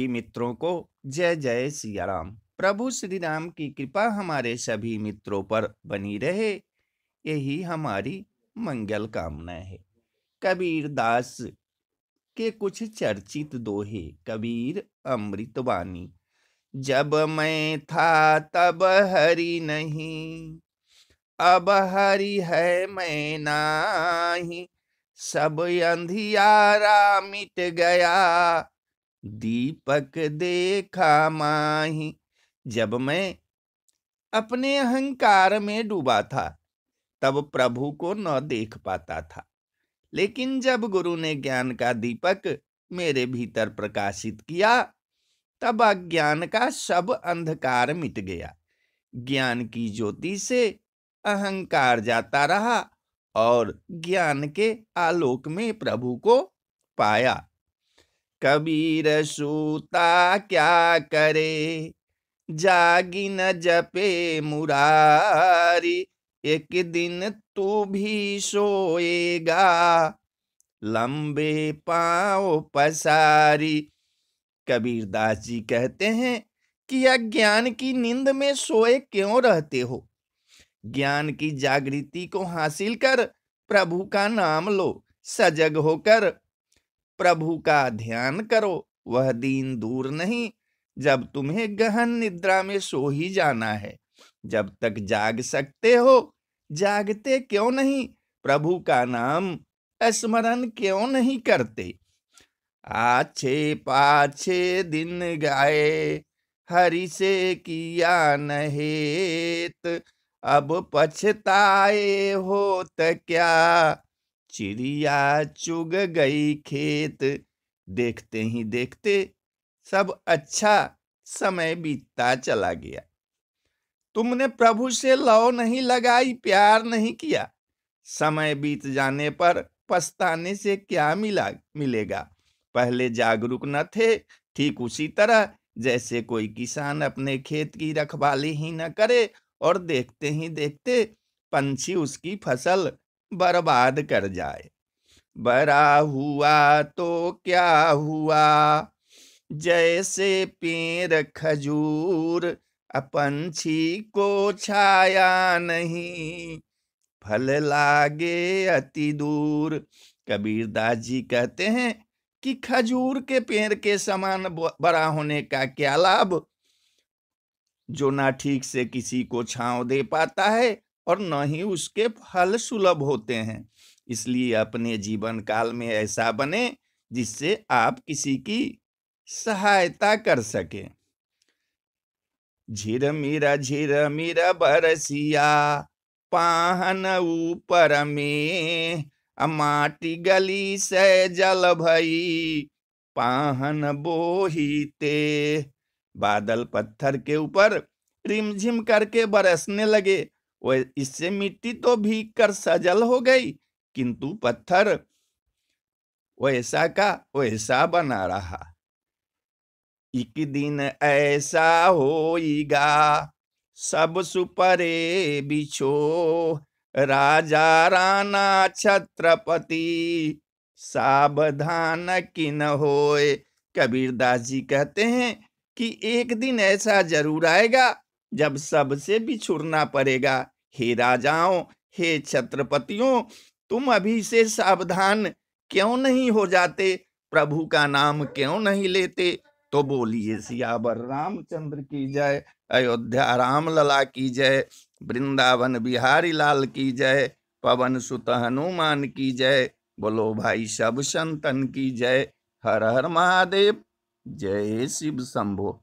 सभी मित्रों को जय जय सिया राम प्रभु श्री राम की कृपा हमारे सभी मित्रों पर बनी रहे यही हमारी मंगल कामना है कबीर दास के कुछ चर्चित दोहे कबीर अमृतवाणी जब मैं था तब हरि नहीं अब हरि है मैं नाही सब अंधियारा मिट गया दीपक देखा माही जब मैं अपने अहंकार में डूबा था तब प्रभु को न देख पाता था लेकिन जब गुरु ने ज्ञान का दीपक मेरे भीतर प्रकाशित किया तब अज्ञान का सब अंधकार मिट गया ज्ञान की ज्योति से अहंकार जाता रहा और ज्ञान के आलोक में प्रभु को पाया कबीर सूता क्या करे जागी न जपे मुरारी एक दिन तू भी सोएगा लंबे पाओ पसारी कबीर दास जी कहते हैं कि अज्ञान की नींद में सोए क्यों रहते हो ज्ञान की जागृति को हासिल कर प्रभु का नाम लो सजग होकर प्रभु का ध्यान करो वह दिन दूर नहीं जब तुम्हें गहन निद्रा में सो ही जाना है जब तक जाग सकते हो जागते क्यों नहीं प्रभु का नाम स्मरण क्यों नहीं करते आछे पाछे दिन गाए हरि से किया नहेत अब पछताए हो तो क्या चिड़िया चुग गई खेत देखते ही देखते सब अच्छा समय बीतता चला गया तुमने प्रभु से लौ नहीं लगाई प्यार नहीं किया समय बीत जाने पर पछताने से क्या मिला मिलेगा पहले जागरूक न थे ठीक उसी तरह जैसे कोई किसान अपने खेत की रखवाली ही न करे और देखते ही देखते पंछी उसकी फसल बर्बाद कर जाए बड़ा हुआ तो क्या हुआ जैसे पेड़ खजूर अपंछी को छाया नहीं फल लागे अति दूर कबीरदास जी कहते हैं कि खजूर के पेड़ के समान बड़ा होने का क्या लाभ जो ना ठीक से किसी को छांव दे पाता है और न ही उसके फल सुलभ होते हैं इसलिए अपने जीवन काल में ऐसा बने जिससे आप किसी की सहायता कर सके झिर मीरा झिर मीरा बरसिया पाहन ऊपर में माटी गली से जल भई पाहन बोहीते बादल पत्थर के ऊपर रिमझिम करके बरसने लगे वह इससे मिट्टी तो भीग कर सजल हो गई किंतु पत्थर वैसा का वैसा बना रहा एक दिन ऐसा होगा सब सुपरे बिछो राजा राणा छत्रपति सावधान कि न होए कबीरदास जी कहते हैं कि एक दिन ऐसा जरूर आएगा जब सबसे बिछुड़ना पड़ेगा हे राजाओं हे छत्रपतियों तुम अभी से सावधान क्यों नहीं हो जाते प्रभु का नाम क्यों नहीं लेते तो बोलिए सियावर रामचंद्र की जय अयोध्या राम लला की जय वृंदावन बिहारी लाल की जय पवन सुत हनुमान की जय बोलो भाई सब संतन की जय हर हर महादेव जय शिव शंभो